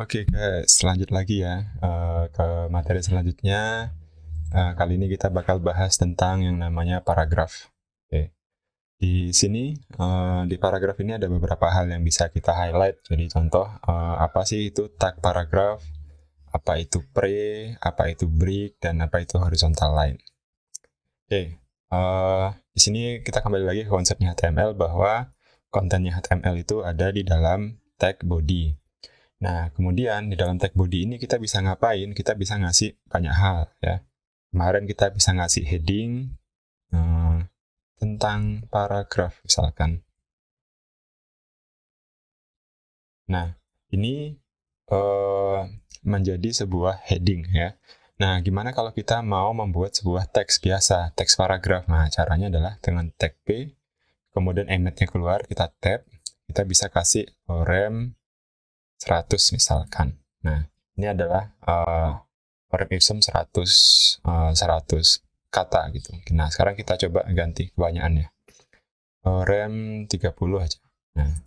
Oke, ke selanjut lagi ya eh, ke materi selanjutnya. Eh, kali ini kita bakal bahas tentang yang namanya paragraf. Oke. Di sini eh, di paragraf ini ada beberapa hal yang bisa kita highlight. Jadi contoh apa sih itu tag paragraf, apa itu pre, apa itu break, dan apa itu horizontal line. Oke, di sini kita kembali lagi ke konsepnya HTML bahwa kontennya HTML itu ada di dalam tag body Nah, kemudian di dalam tag body ini kita bisa ngapain? Kita bisa ngasih banyak hal ya. Kemarin kita bisa ngasih heading uh, tentang paragraf misalkan. Nah, ini uh, menjadi sebuah heading ya. Nah, gimana kalau kita mau membuat sebuah teks biasa, teks paragraf? Nah, caranya adalah dengan tag P, kemudian emetnya keluar, kita tap, kita bisa kasih rem. 100 misalkan. Nah, ini adalah uh, eh, orem ipsum 100 uh, 100 kata gitu. Nah, sekarang kita coba ganti Uh, rem 30 aja. Nah.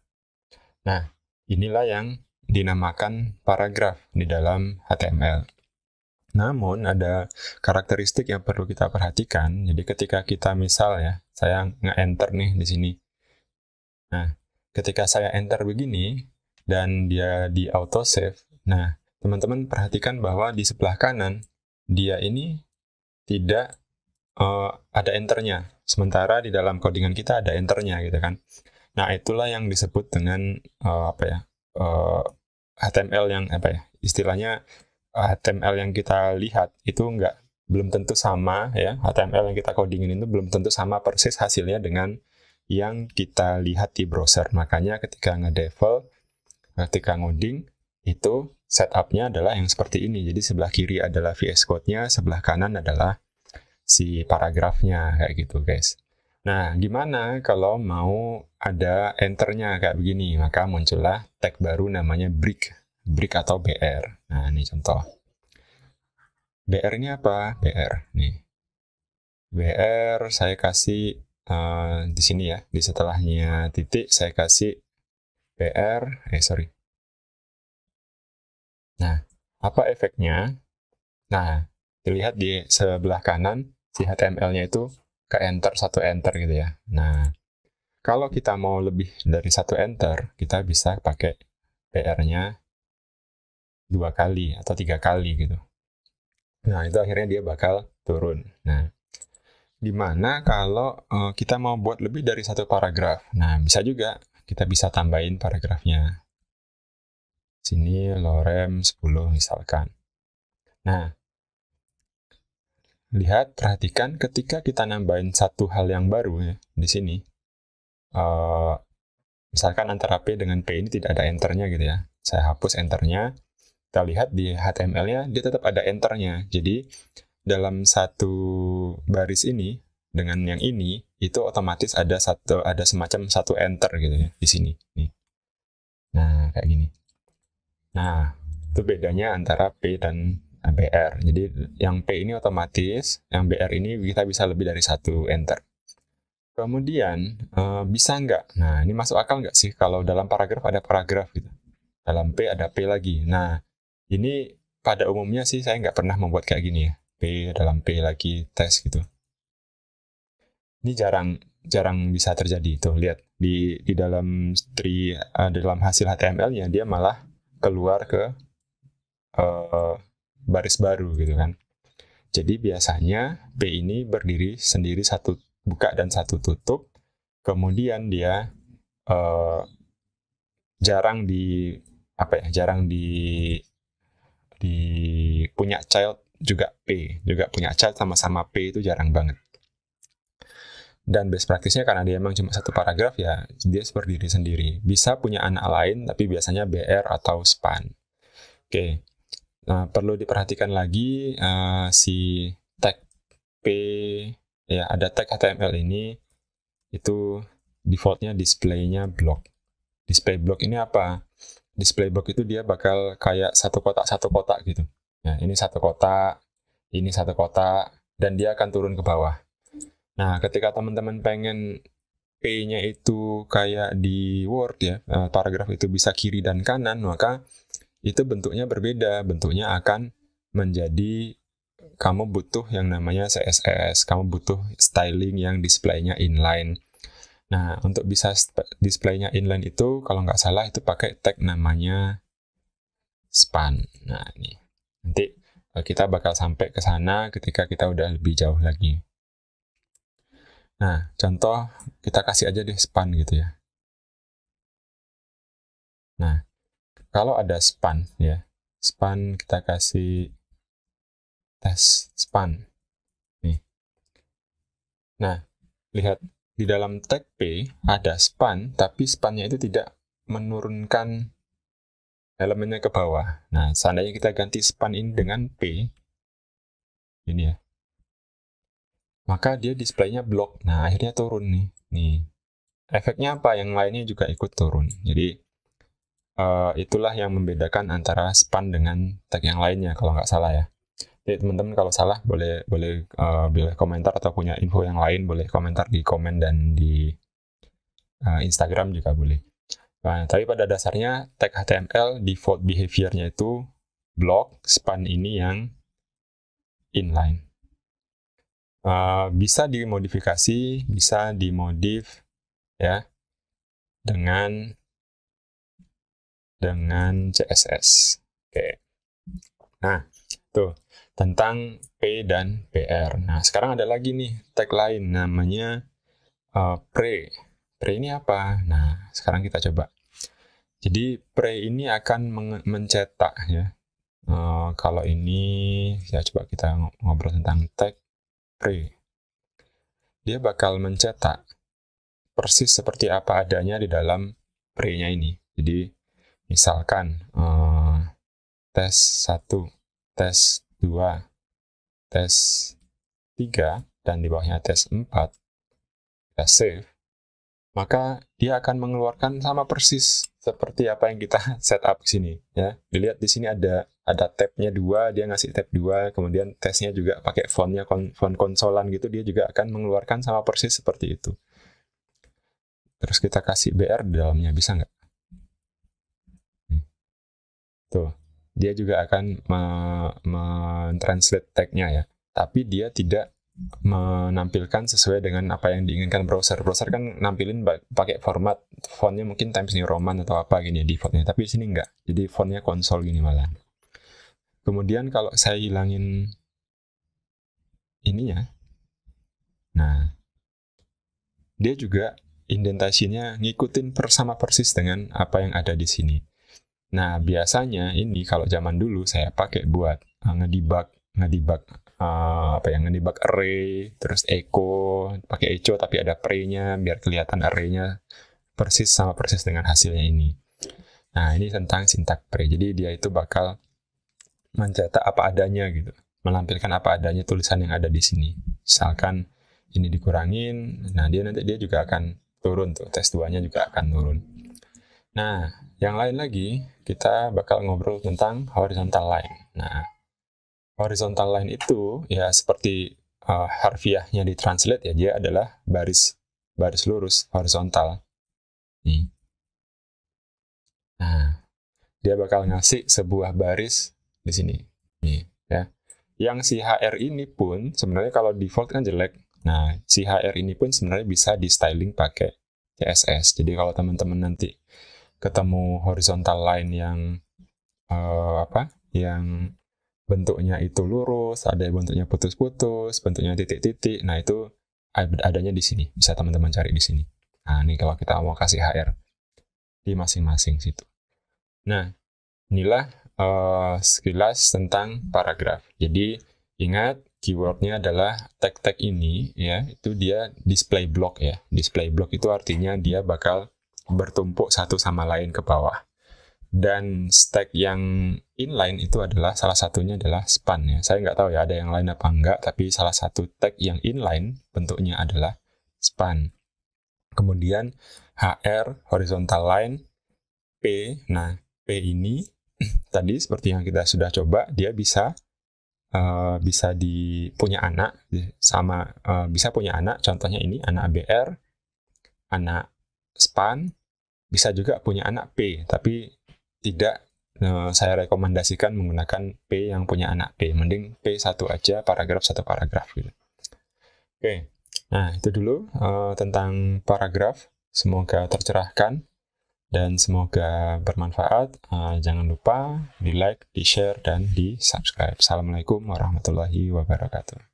Nah, inilah yang dinamakan paragraf di dalam HTML. Namun ada karakteristik yang perlu kita perhatikan. Jadi ketika kita misal ya, saya nge-enter nih di sini. Nah, ketika saya enter begini, dan dia di auto save. Nah, teman-teman perhatikan bahwa di sebelah kanan dia ini tidak uh, ada enternya, sementara di dalam codingan kita ada enternya gitu kan. Nah, itulah yang disebut dengan uh, apa ya? Uh, eh, HTML yang apa ya? Istilahnya HTML yang kita lihat itu enggak belum tentu sama ya HTML yang kita codingin itu belum tentu sama persis hasilnya dengan yang kita lihat di browser makanya ketika ngedevel ketika nah, ngoding itu setupnya adalah yang seperti ini. Jadi sebelah kiri adalah VS Code-nya, sebelah kanan adalah si paragrafnya kayak gitu guys. Nah, gimana kalau mau ada enternya kayak begini? Maka muncullah tag baru namanya brick, brick atau BR. Nah, ini contoh. BR-nya apa? BR nih. BR saya kasih uh, di sini ya, di setelahnya titik saya kasih PR, eh sorry. Nah, apa efeknya? Nah, dilihat di sebelah kanan, si HTML-nya itu ke enter, satu enter gitu ya. Nah, kalau kita mau lebih dari satu enter, kita bisa pakai PR-nya dua kali atau tiga kali gitu. Nah, itu akhirnya dia bakal turun. Nah, dimana kalau eh, kita mau buat lebih dari satu paragraf? Nah, bisa juga kita bisa tambahin paragrafnya. Sini lorem 10 misalkan. Nah, lihat, perhatikan ketika kita nambahin satu hal yang baru ya, di sini. Uh, misalkan antara P dengan P ini tidak ada enternya gitu ya. Saya hapus enternya. Kita lihat di HTML-nya, dia tetap ada enternya. Jadi, dalam satu baris ini, dengan yang ini itu otomatis ada satu ada semacam satu enter gitu ya di sini nih nah kayak gini nah itu bedanya antara P dan BR jadi yang P ini otomatis yang BR ini kita bisa lebih dari satu enter kemudian eh, bisa nggak nah ini masuk akal nggak sih kalau dalam paragraf ada paragraf gitu dalam P ada P lagi nah ini pada umumnya sih saya nggak pernah membuat kayak gini ya P dalam P lagi tes gitu ini jarang jarang bisa terjadi itu lihat di di dalam tri uh, dalam hasil HTML-nya dia malah keluar ke uh, baris baru gitu kan jadi biasanya P ini berdiri sendiri satu buka dan satu tutup kemudian dia uh, jarang di apa ya jarang di di punya child juga P juga punya child sama-sama P itu jarang banget dan best practice-nya karena dia emang cuma satu paragraf ya dia berdiri sendiri bisa punya anak lain tapi biasanya BR atau span oke okay. nah, perlu diperhatikan lagi uh, si tag P ya ada tag HTML ini itu defaultnya displaynya block display block ini apa display block itu dia bakal kayak satu kotak satu kotak gitu nah ini satu kotak ini satu kotak dan dia akan turun ke bawah Nah, ketika teman-teman pengen P-nya itu kayak di Word ya, eh, paragraf itu bisa kiri dan kanan, maka itu bentuknya berbeda. Bentuknya akan menjadi kamu butuh yang namanya CSS, kamu butuh styling yang display-nya inline. Nah, untuk bisa display-nya inline itu, kalau nggak salah itu pakai tag namanya span. Nah, ini nanti eh, kita bakal sampai ke sana ketika kita udah lebih jauh lagi. Nah, contoh kita kasih aja deh span gitu ya. Nah, kalau ada span ya, span kita kasih tes span. Nih. Nah, lihat di dalam tag P ada span, tapi spannya itu tidak menurunkan elemennya ke bawah. Nah, seandainya kita ganti span ini dengan P, ini ya, maka dia displaynya blok. Nah, akhirnya turun nih. Nih. Efeknya apa? Yang lainnya juga ikut turun. Jadi, uh, itulah yang membedakan antara span dengan tag yang lainnya, kalau nggak salah ya. Jadi teman-teman kalau salah boleh boleh uh, boleh komentar atau punya info yang lain boleh komentar di komen dan di uh, Instagram juga boleh. Nah, tapi pada dasarnya tag HTML default behavior-nya itu blok span ini yang inline uh, bisa dimodifikasi, bisa dimodif ya dengan dengan CSS. Oke. Nah, tuh tentang P dan PR. Nah, sekarang ada lagi nih tag lain namanya uh, pre. Pre ini apa? Nah, sekarang kita coba. Jadi pre ini akan mencetak ya. Uh, kalau ini ya coba kita ngobrol tentang tag spray. Dia bakal mencetak persis seperti apa adanya di dalam spray nya ini. Jadi misalkan eh, tes 1, tes 2, tes 3, dan di bawahnya tes 4, kita save, maka dia akan mengeluarkan sama persis seperti apa yang kita setup sini ya. Dilihat di sini ada ada tabnya dua, dia ngasih tab dua, kemudian tesnya juga pakai fontnya font konsolan gitu, dia juga akan mengeluarkan sama persis seperti itu. Terus kita kasih BR di dalamnya, bisa nggak? Tuh, dia juga akan mentranslate tagnya ya, tapi dia tidak menampilkan sesuai dengan apa yang diinginkan browser. Browser kan nampilin pakai format fontnya mungkin Times New Roman atau apa gini ya defaultnya, tapi di sini enggak. Jadi fontnya konsol gini malah. Kemudian kalau saya hilangin ininya, nah dia juga indentasinya ngikutin persama persis dengan apa yang ada di sini. Nah biasanya ini kalau zaman dulu saya pakai buat ngedibak eh, ngedibak Eh, apa yang ngedebug array, terus echo, pakai echo tapi ada pre-nya biar kelihatan array-nya persis sama persis dengan hasilnya ini. Nah, ini tentang sintak pre. Jadi dia itu bakal mencetak apa adanya gitu, melampirkan apa adanya tulisan yang ada di sini. Misalkan ini dikurangin, nah dia nanti dia juga akan turun tuh, tes 2 juga akan turun. Nah, yang lain lagi kita bakal ngobrol tentang horizontal line. Nah, horizontal line itu ya seperti uh, harfiahnya di translate ya dia adalah baris baris lurus horizontal. Nih. Nah, dia bakal ngasih sebuah baris di sini. Nih, ya. Yang si HR ini pun sebenarnya kalau default kan jelek. Nah, si HR ini pun sebenarnya bisa di styling pakai CSS. Jadi kalau teman-teman nanti ketemu horizontal line yang uh, apa? yang bentuknya itu lurus, ada bentuknya putus-putus, bentuknya titik-titik. Nah, itu adanya di sini. Bisa teman-teman cari di sini. Nah, ini kalau kita mau kasih HR di masing-masing situ. Nah, inilah uh, sekilas tentang paragraf. Jadi, ingat keywordnya adalah tag-tag ini ya, itu dia display block ya. Display block itu artinya dia bakal bertumpuk satu sama lain ke bawah dan stack yang inline itu adalah salah satunya adalah span ya. Saya nggak tahu ya ada yang lain apa enggak, tapi salah satu tag yang inline bentuknya adalah span. Kemudian HR horizontal line P. Nah, P ini tadi seperti yang kita sudah coba dia bisa uh, bisa di punya anak sama uh, bisa punya anak contohnya ini anak br anak span, bisa juga punya anak P, tapi tidak eh, saya rekomendasikan menggunakan P yang punya anak P. Mending p satu aja, paragraf satu paragraf. Gitu. Oke, nah itu dulu eh, tentang paragraf. Semoga tercerahkan dan semoga bermanfaat. Eh, jangan lupa di like, di share, dan di subscribe. Assalamualaikum warahmatullahi wabarakatuh.